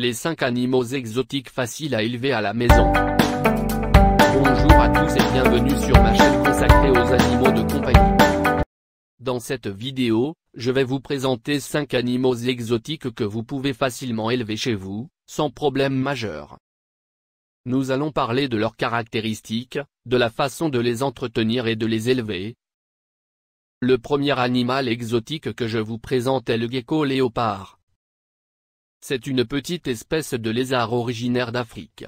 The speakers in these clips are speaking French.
Les 5 animaux exotiques faciles à élever à la maison. Bonjour à tous et bienvenue sur ma chaîne consacrée aux animaux de compagnie. Dans cette vidéo, je vais vous présenter 5 animaux exotiques que vous pouvez facilement élever chez vous, sans problème majeur. Nous allons parler de leurs caractéristiques, de la façon de les entretenir et de les élever. Le premier animal exotique que je vous présente est le gecko léopard. C'est une petite espèce de lézard originaire d'Afrique.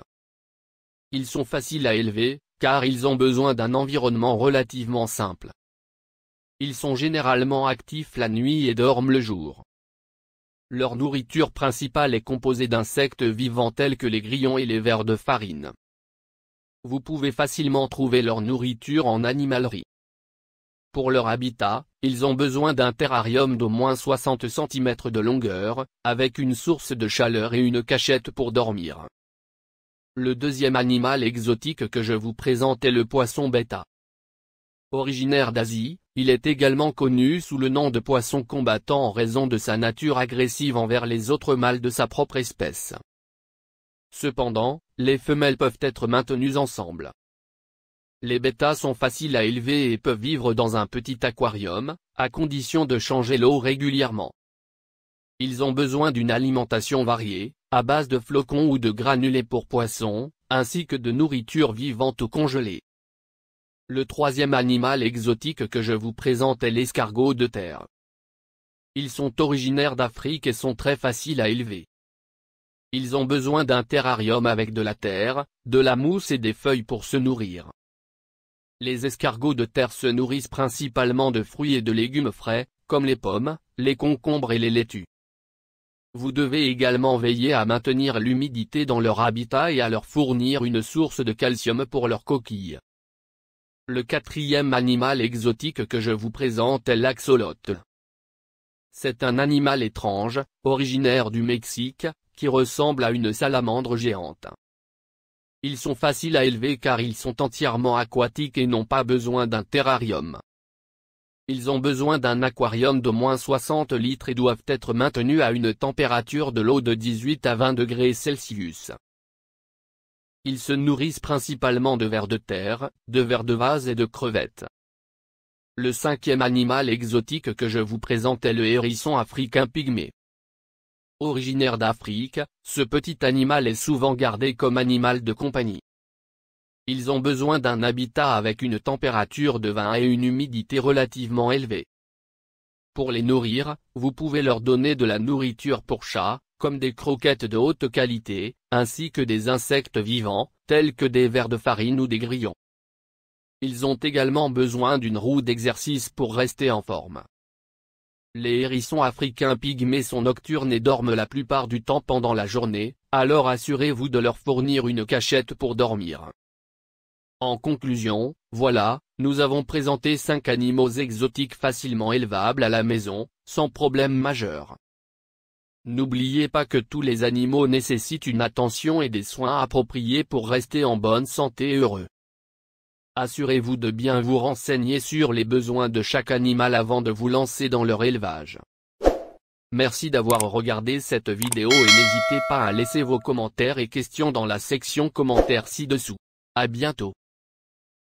Ils sont faciles à élever, car ils ont besoin d'un environnement relativement simple. Ils sont généralement actifs la nuit et dorment le jour. Leur nourriture principale est composée d'insectes vivants tels que les grillons et les vers de farine. Vous pouvez facilement trouver leur nourriture en animalerie. Pour leur habitat, ils ont besoin d'un terrarium d'au moins 60 cm de longueur, avec une source de chaleur et une cachette pour dormir. Le deuxième animal exotique que je vous présente est le poisson bêta. Originaire d'Asie, il est également connu sous le nom de poisson combattant en raison de sa nature agressive envers les autres mâles de sa propre espèce. Cependant, les femelles peuvent être maintenues ensemble. Les bêtas sont faciles à élever et peuvent vivre dans un petit aquarium, à condition de changer l'eau régulièrement. Ils ont besoin d'une alimentation variée, à base de flocons ou de granulés pour poissons, ainsi que de nourriture vivante ou congelée. Le troisième animal exotique que je vous présente est l'escargot de terre. Ils sont originaires d'Afrique et sont très faciles à élever. Ils ont besoin d'un terrarium avec de la terre, de la mousse et des feuilles pour se nourrir. Les escargots de terre se nourrissent principalement de fruits et de légumes frais, comme les pommes, les concombres et les laitues. Vous devez également veiller à maintenir l'humidité dans leur habitat et à leur fournir une source de calcium pour leurs coquilles. Le quatrième animal exotique que je vous présente est l'axolote. C'est un animal étrange, originaire du Mexique, qui ressemble à une salamandre géante. Ils sont faciles à élever car ils sont entièrement aquatiques et n'ont pas besoin d'un terrarium. Ils ont besoin d'un aquarium d'au moins 60 litres et doivent être maintenus à une température de l'eau de 18 à 20 degrés Celsius. Ils se nourrissent principalement de vers de terre, de vers de vase et de crevettes. Le cinquième animal exotique que je vous présente est le hérisson africain pygmée. Originaire d'Afrique, ce petit animal est souvent gardé comme animal de compagnie. Ils ont besoin d'un habitat avec une température de 20 et une humidité relativement élevée. Pour les nourrir, vous pouvez leur donner de la nourriture pour chat, comme des croquettes de haute qualité, ainsi que des insectes vivants, tels que des vers de farine ou des grillons. Ils ont également besoin d'une roue d'exercice pour rester en forme. Les hérissons africains pygmées sont nocturnes et dorment la plupart du temps pendant la journée, alors assurez-vous de leur fournir une cachette pour dormir. En conclusion, voilà, nous avons présenté 5 animaux exotiques facilement élevables à la maison, sans problème majeur. N'oubliez pas que tous les animaux nécessitent une attention et des soins appropriés pour rester en bonne santé et heureux. Assurez-vous de bien vous renseigner sur les besoins de chaque animal avant de vous lancer dans leur élevage. Merci d'avoir regardé cette vidéo et n'hésitez pas à laisser vos commentaires et questions dans la section commentaires ci-dessous. À bientôt.